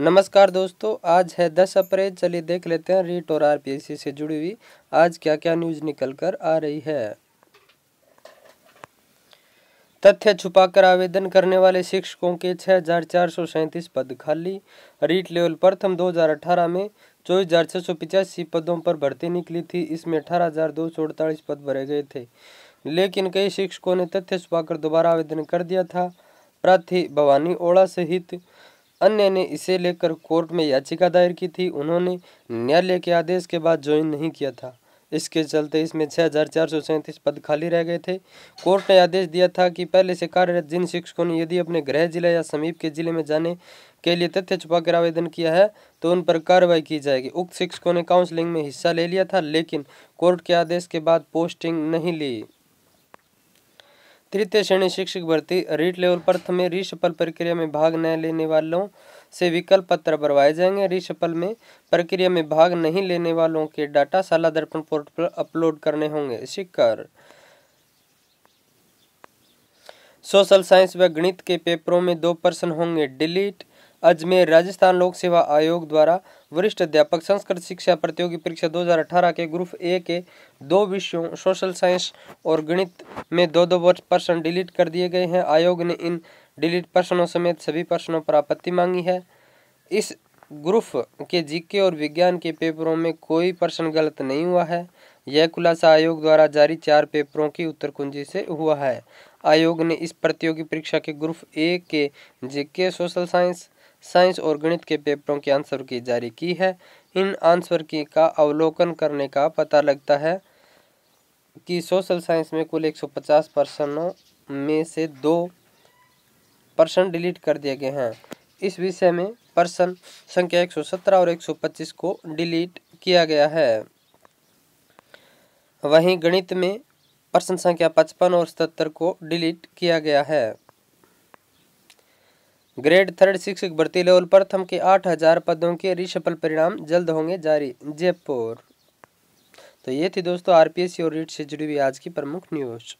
नमस्कार दोस्तों आज है दस अप्रैल चलिए देख लेते हैं रीट और आरपीएससी से जुड़ी हुई आज क्या क्या न्यूज निकल कर आ रही है तथ्य छुपाकर आवेदन करने वाले शिक्षकों के छः हजार चार सौ सैंतीस पद खाली रीट लेवल प्रथम 2018 में चौबीस हजार छः सौ पिचासी पदों पर भर्ती निकली थी इसमें अठारह हजार दो सौ अड़तालीस पद भरे गए थे लेकिन कई शिक्षकों ने तथ्य छुपाकर दोबारा आवेदन कर दिया था प्रार्थी भवानी ओड़ा सहित अन्य ने इसे लेकर कोर्ट में याचिका दायर की थी उन्होंने न्यायालय के आदेश के बाद ज्वाइन नहीं किया था इसके चलते इसमें छः हज़ार चार सौ सैंतीस पद खाली रह गए थे कोर्ट ने आदेश दिया था कि पहले से कार्यरत जिन शिक्षकों ने यदि अपने गृह जिले या समीप के जिले में जाने के लिए तथ्य छुपाकर आवेदन किया है तो उन पर कार्रवाई की जाएगी उक्त शिक्षकों ने काउंसलिंग में हिस्सा ले लिया था लेकिन कोर्ट के आदेश के बाद पोस्टिंग नहीं ली तृतीय श्रेणी शिक्षक भर्ती रीट लेवल प्रथम में रीसफल प्रक्रिया में भाग न लेने वालों से विकल्प पत्र भरवाए जाएंगे रीसफल में प्रक्रिया में भाग नहीं लेने वालों के डाटा शाला दर्पण पोर्टल पर अपलोड करने होंगे शिक्षक सोशल साइंस व गणित के पेपरों में दो प्रश्न होंगे डिलीट अजमेर राजस्थान लोक सेवा आयोग द्वारा वरिष्ठ अध्यापक संस्कृत शिक्षा प्रतियोगी परीक्षा 2018 के ग्रुप ए के दो विषयों सोशल साइंस और गणित में दो दो प्रश्न डिलीट कर दिए गए हैं आयोग ने इन डिलीट प्रश्नों समेत सभी प्रश्नों पर आपत्ति मांगी है इस ग्रुप के जीके और विज्ञान के पेपरों में कोई प्रश्न गलत नहीं हुआ है यह खुलासा आयोग द्वारा जारी चार पेपरों की उत्तर कुंजी से हुआ है आयोग ने इस प्रतियोगी परीक्षा के ग्रुप ए के जीके सोशल साइंस साइंस और गणित के पेपरों के आंसर की जारी की है इन आंसर की का अवलोकन करने का पता लगता है कि सोशल साइंस में कुल 150 पर्सनों में से दो पर्सन डिलीट कर दिए गए हैं इस विषय में पर्सन संख्या 117 और 125 को डिलीट किया गया है वहीं गणित में पर्सन संख्या 55 और 77 को डिलीट किया गया है ग्रेड थर्ड शिक्षक भर्ती लेवल प्रथम के आठ हजार पदों के रिशफल परिणाम जल्द होंगे जारी जयपुर तो ये थी दोस्तों आरपीएससी और रीट से जुड़ी हुई आज की प्रमुख न्यूज़